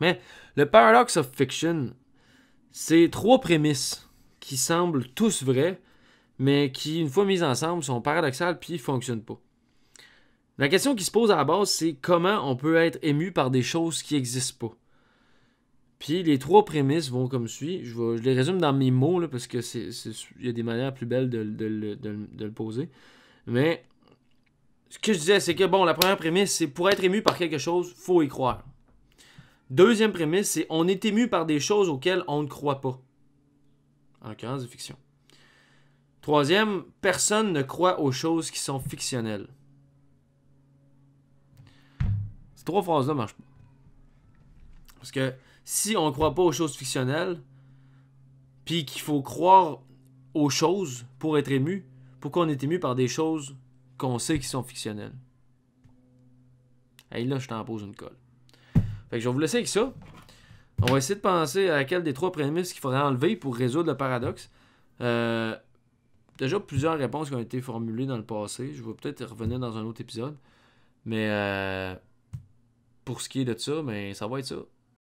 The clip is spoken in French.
Mais le paradoxe of fiction, c'est trois prémisses qui semblent tous vraies, mais qui, une fois mises ensemble, sont paradoxales puis ne fonctionnent pas. La question qui se pose à la base, c'est comment on peut être ému par des choses qui n'existent pas. Puis les trois prémices vont comme suit. Je, les résume dans mes mots, parce que y a des manières plus belles de, le poser. Mais ce que je disais, c'est que bon, la première prémisse, c'est pour être ému par quelque chose, faut y croire. Deuxième prémisse, c'est on est ému par des choses auxquelles on ne croit pas. En l'occurrence, de fiction. Troisième, personne ne croit aux choses qui sont fictionnelles. Ces trois phrases-là ne marchent pas. Parce que si on ne croit pas aux choses fictionnelles, puis qu'il faut croire aux choses pour être ému, pourquoi on est ému par des choses qu'on sait qui sont fictionnelles? Et là, je t'en pose une colle. Fait que je vais vous laisser avec ça. On va essayer de penser à quel des trois prémices qu'il faudrait enlever pour résoudre le paradoxe. Euh, déjà plusieurs réponses qui ont été formulées dans le passé. Je vais peut-être revenir dans un autre épisode. Mais euh, pour ce qui est de ça, mais ben, ça va être ça.